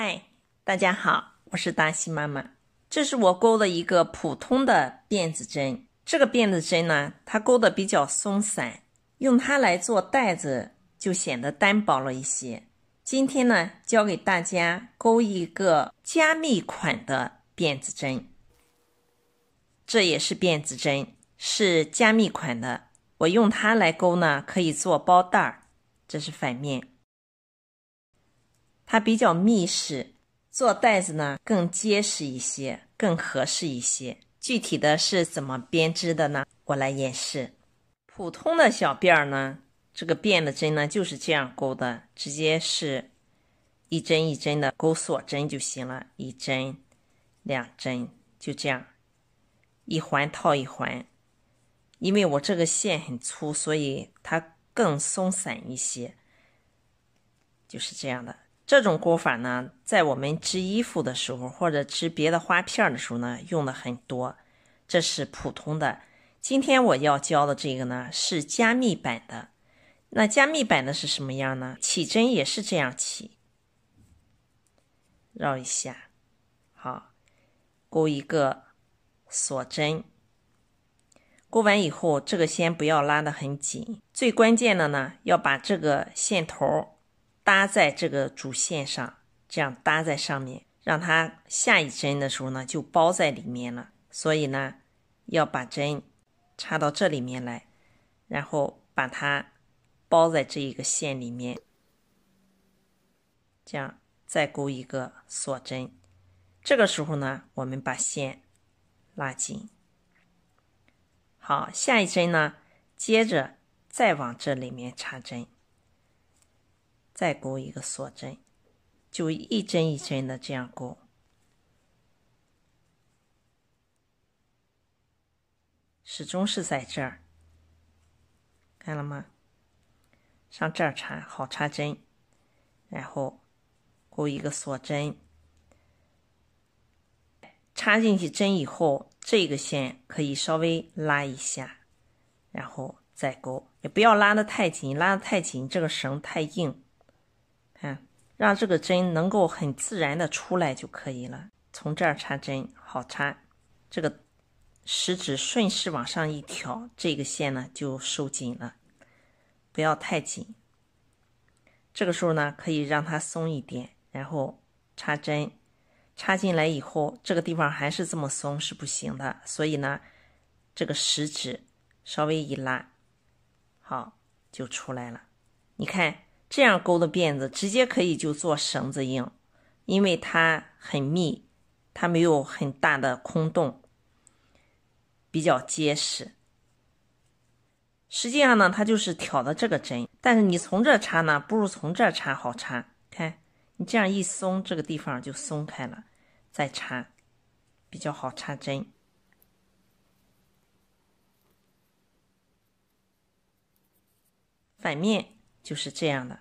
嗨，大家好，我是达西妈妈。这是我勾的一个普通的辫子针，这个辫子针呢，它勾的比较松散，用它来做带子就显得单薄了一些。今天呢，教给大家勾一个加密款的辫子针。这也是辫子针，是加密款的。我用它来勾呢，可以做包带儿。这是反面。它比较密实，做袋子呢更结实一些，更合适一些。具体的是怎么编织的呢？我来演示。普通的小辫儿呢，这个辫子针呢就是这样勾的，直接是一针一针的勾锁针就行了一针、两针，就这样一环套一环。因为我这个线很粗，所以它更松散一些，就是这样的。这种钩法呢，在我们织衣服的时候，或者织别的花片的时候呢，用的很多。这是普通的。今天我要教的这个呢，是加密版的。那加密版的是什么样呢？起针也是这样起，绕一下，好，钩一个锁针。钩完以后，这个先不要拉的很紧。最关键的呢，要把这个线头。搭在这个主线上，这样搭在上面，让它下一针的时候呢，就包在里面了。所以呢，要把针插到这里面来，然后把它包在这一个线里面，这样再钩一个锁针。这个时候呢，我们把线拉紧。好，下一针呢，接着再往这里面插针。再钩一个锁针，就一针一针的这样钩，始终是在这儿，看了吗？上这儿插，好插针，然后钩一个锁针，插进去针以后，这个线可以稍微拉一下，然后再钩，也不要拉的太紧，拉的太紧，这个绳太硬。看，让这个针能够很自然的出来就可以了。从这儿插针，好插。这个食指顺势往上一挑，这个线呢就收紧了，不要太紧。这个时候呢，可以让它松一点，然后插针。插进来以后，这个地方还是这么松是不行的，所以呢，这个食指稍微一拉，好就出来了。你看。这样勾的辫子直接可以就做绳子用，因为它很密，它没有很大的空洞，比较结实。实际上呢，它就是挑的这个针，但是你从这插呢，不如从这插好插。看，你这样一松，这个地方就松开了，再插比较好插针。反面。就是这样的，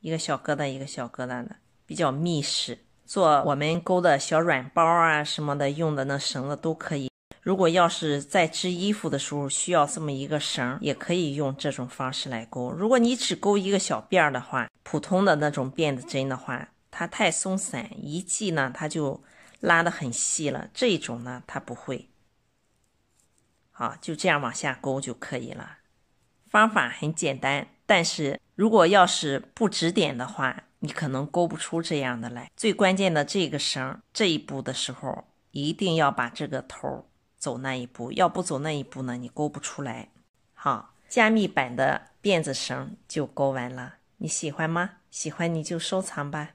一个小疙瘩一个小疙瘩的，比较密实。做我们钩的小软包啊什么的用的那绳子都可以。如果要是在织衣服的时候需要这么一个绳，也可以用这种方式来钩。如果你只钩一个小辫的话，普通的那种辫子针的话，它太松散，一系呢它就拉的很细了。这种呢它不会。好，就这样往下钩就可以了。方法很简单。但是如果要是不指点的话，你可能勾不出这样的来。最关键的这个绳这一步的时候，一定要把这个头走那一步，要不走那一步呢，你勾不出来。好，加密版的辫子绳就勾完了，你喜欢吗？喜欢你就收藏吧。